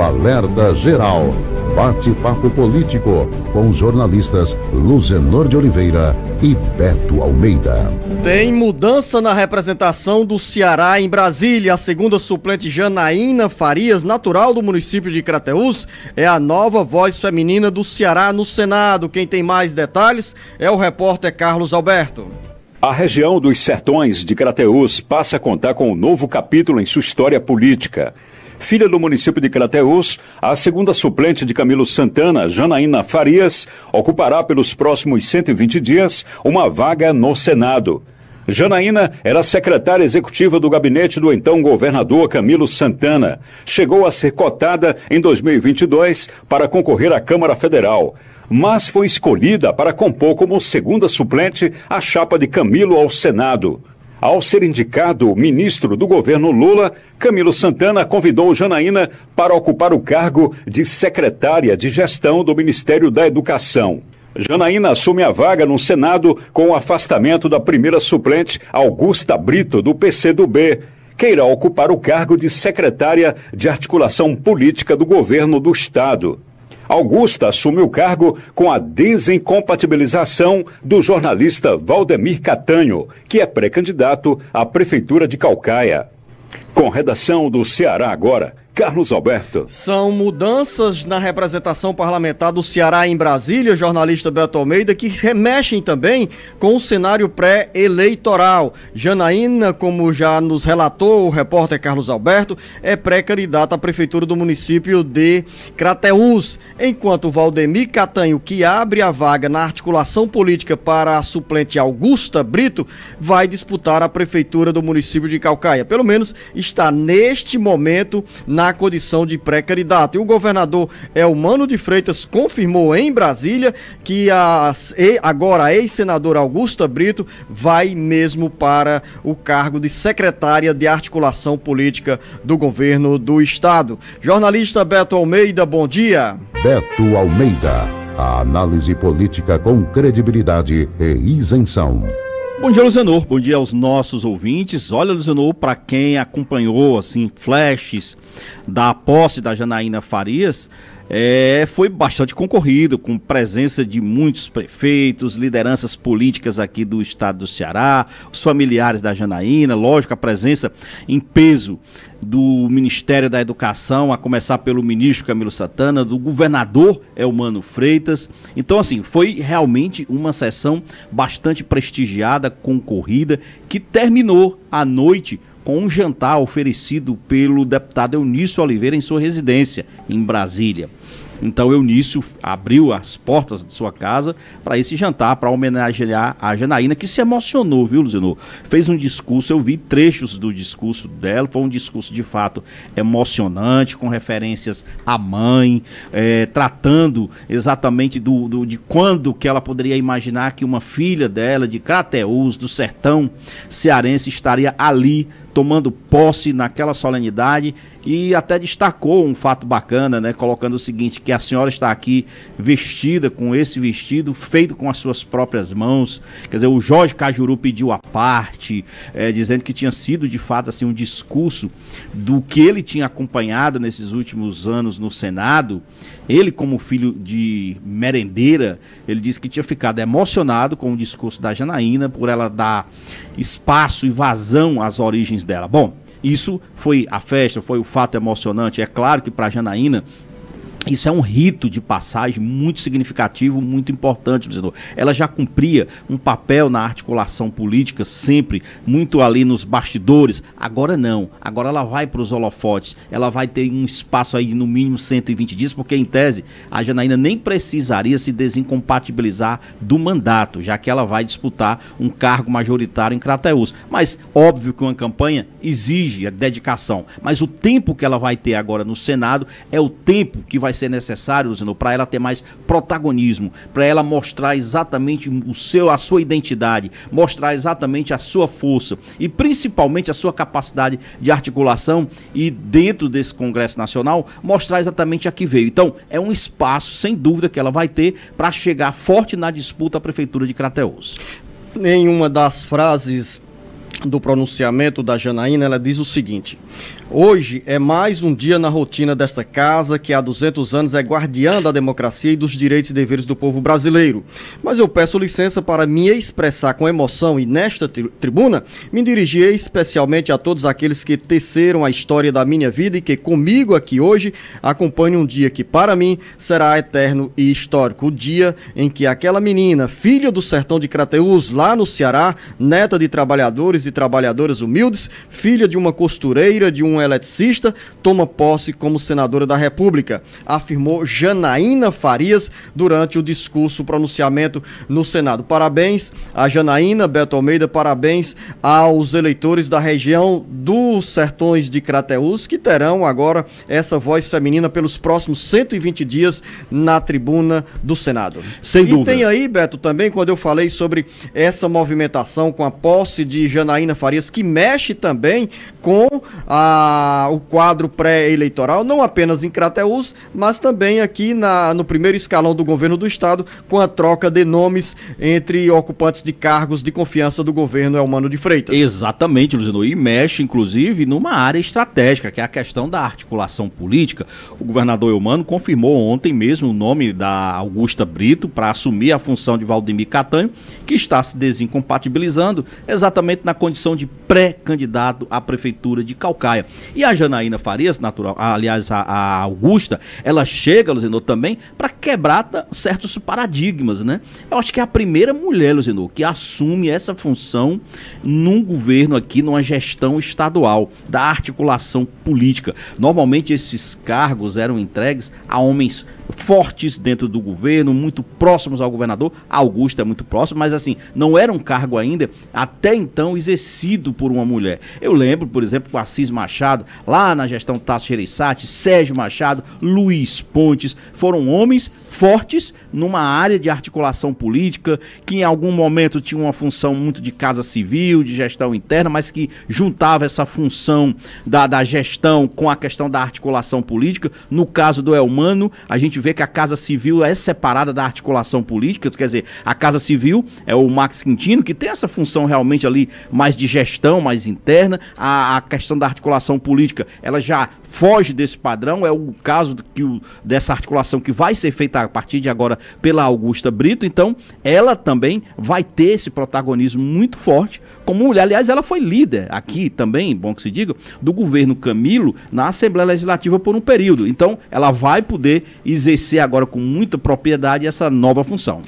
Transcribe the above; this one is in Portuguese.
Alerta Geral. Bate-papo político com os jornalistas Luzenor de Oliveira e Beto Almeida. Tem mudança na representação do Ceará em Brasília. A segunda suplente Janaína Farias, natural do município de Crateús, é a nova voz feminina do Ceará no Senado. Quem tem mais detalhes é o repórter Carlos Alberto. A região dos Sertões de Crateús passa a contar com um novo capítulo em sua história política filha do município de Crateús, a segunda suplente de Camilo Santana, Janaína Farias, ocupará pelos próximos 120 dias uma vaga no Senado. Janaína era secretária executiva do gabinete do então governador Camilo Santana. Chegou a ser cotada em 2022 para concorrer à Câmara Federal, mas foi escolhida para compor como segunda suplente a chapa de Camilo ao Senado. Ao ser indicado ministro do governo Lula, Camilo Santana convidou Janaína para ocupar o cargo de secretária de gestão do Ministério da Educação. Janaína assume a vaga no Senado com o afastamento da primeira suplente, Augusta Brito, do PCdoB. Queira ocupar o cargo de secretária de articulação política do governo do Estado. Augusta assume o cargo com a desincompatibilização do jornalista Valdemir Catanho, que é pré-candidato à Prefeitura de Calcaia. Com redação do Ceará Agora, Carlos Alberto. São mudanças na representação parlamentar do Ceará em Brasília, jornalista Beto Almeida, que remexem também com o cenário pré-eleitoral. Janaína, como já nos relatou o repórter Carlos Alberto, é pré-candidata à prefeitura do município de Crateús, enquanto Valdemir Catanho, que abre a vaga na articulação política para a suplente Augusta Brito, vai disputar a prefeitura do município de Calcaia. Pelo menos está neste momento na condição de pré-candidato. E o governador Elmano de Freitas confirmou em Brasília que a, agora a ex-senadora Augusta Brito vai mesmo para o cargo de secretária de articulação política do governo do estado. Jornalista Beto Almeida, bom dia. Beto Almeida, a análise política com credibilidade e isenção. Bom dia, Luzenor. Bom dia aos nossos ouvintes. Olha, Luzenor, para quem acompanhou assim flashes da posse da Janaína Farias, é, foi bastante concorrido, com presença de muitos prefeitos, lideranças políticas aqui do estado do Ceará, os familiares da Janaína, lógico, a presença em peso do Ministério da Educação, a começar pelo ministro Camilo Santana, do governador Elmano Freitas. Então, assim, foi realmente uma sessão bastante prestigiada, concorrida, que terminou à noite com um jantar oferecido pelo deputado Eunício Oliveira em sua residência, em Brasília. Então Eunício abriu as portas de sua casa para esse jantar, para homenagear a Janaína, que se emocionou, viu, Luzinor? Fez um discurso, eu vi trechos do discurso dela, foi um discurso de fato emocionante, com referências à mãe, é, tratando exatamente do, do, de quando que ela poderia imaginar que uma filha dela, de Crateús, do sertão cearense, estaria ali tomando posse naquela solenidade e até destacou um fato bacana, né? Colocando o seguinte, que que a senhora está aqui vestida com esse vestido feito com as suas próprias mãos. Quer dizer, o Jorge Cajuru pediu a parte, é, dizendo que tinha sido de fato assim um discurso do que ele tinha acompanhado nesses últimos anos no Senado. Ele, como filho de merendeira, ele disse que tinha ficado emocionado com o discurso da Janaína por ela dar espaço e vazão às origens dela. Bom, isso foi a festa, foi o fato emocionante. É claro que para Janaína isso é um rito de passagem muito significativo, muito importante, Luciano. Ela já cumpria um papel na articulação política sempre, muito ali nos bastidores. Agora não. Agora ela vai para os holofotes. Ela vai ter um espaço aí no mínimo 120 dias, porque em tese a Janaína nem precisaria se desincompatibilizar do mandato, já que ela vai disputar um cargo majoritário em Crateus. Mas óbvio que uma campanha exige a dedicação, mas o tempo que ela vai ter agora no Senado é o tempo que vai ser necessário, para ela ter mais protagonismo, para ela mostrar exatamente o seu, a sua identidade, mostrar exatamente a sua força e principalmente a sua capacidade de articulação e dentro desse Congresso Nacional mostrar exatamente a que veio. Então, é um espaço, sem dúvida, que ela vai ter para chegar forte na disputa à Prefeitura de Crateus. Em uma das frases do pronunciamento da Janaína, ela diz o seguinte: Hoje é mais um dia na rotina desta casa, que há 200 anos é guardiã da democracia e dos direitos e deveres do povo brasileiro. Mas eu peço licença para me expressar com emoção e nesta tri tribuna me dirigir especialmente a todos aqueles que teceram a história da minha vida e que comigo aqui hoje acompanham um dia que para mim será eterno e histórico. O dia em que aquela menina, filha do sertão de Crateús, lá no Ceará, neta de trabalhadores e trabalhadoras humildes, filha de uma costureira de um eletricista, toma posse como senadora da República, afirmou Janaína Farias durante o discurso pronunciamento no Senado. Parabéns a Janaína Beto Almeida, parabéns aos eleitores da região dos Sertões de Crateús que terão agora essa voz feminina pelos próximos 120 dias na tribuna do Senado. Sem dúvida. E tem aí, Beto, também quando eu falei sobre essa movimentação com a posse de Janaína Farias que mexe também com a a, o quadro pré-eleitoral, não apenas em Crateús, mas também aqui na, no primeiro escalão do governo do estado, com a troca de nomes entre ocupantes de cargos de confiança do governo Elmano de Freitas. Exatamente, Luziano, e mexe inclusive numa área estratégica, que é a questão da articulação política. O governador Elmano confirmou ontem mesmo o nome da Augusta Brito para assumir a função de Valdemir Catanho, que está se desincompatibilizando exatamente na condição de pré-candidato à prefeitura de Calcá e a Janaína Farias, natural, aliás, a, a Augusta, ela chega, Luzinor, também para quebrar tá, certos paradigmas, né? Eu acho que é a primeira mulher, Luzinor, que assume essa função num governo aqui, numa gestão estadual, da articulação política. Normalmente esses cargos eram entregues a homens fortes dentro do governo, muito próximos ao governador. A Augusta é muito próximo, mas assim, não era um cargo ainda, até então, exercido por uma mulher. Eu lembro, por exemplo, com a Cisma Machado, lá na gestão Tasso Gereissati, Sérgio Machado, Luiz Pontes, foram homens fortes numa área de articulação política que em algum momento tinha uma função muito de casa civil, de gestão interna, mas que juntava essa função da, da gestão com a questão da articulação política. No caso do Elmano, a gente vê que a casa civil é separada da articulação política, quer dizer, a casa civil é o Max Quintino, que tem essa função realmente ali mais de gestão, mais interna, a, a questão da articulação articulação política ela já foge desse padrão, é o caso que o, dessa articulação que vai ser feita a partir de agora pela Augusta Brito, então ela também vai ter esse protagonismo muito forte como mulher. Aliás, ela foi líder aqui também, bom que se diga, do governo Camilo na Assembleia Legislativa por um período. Então, ela vai poder exercer agora com muita propriedade essa nova função.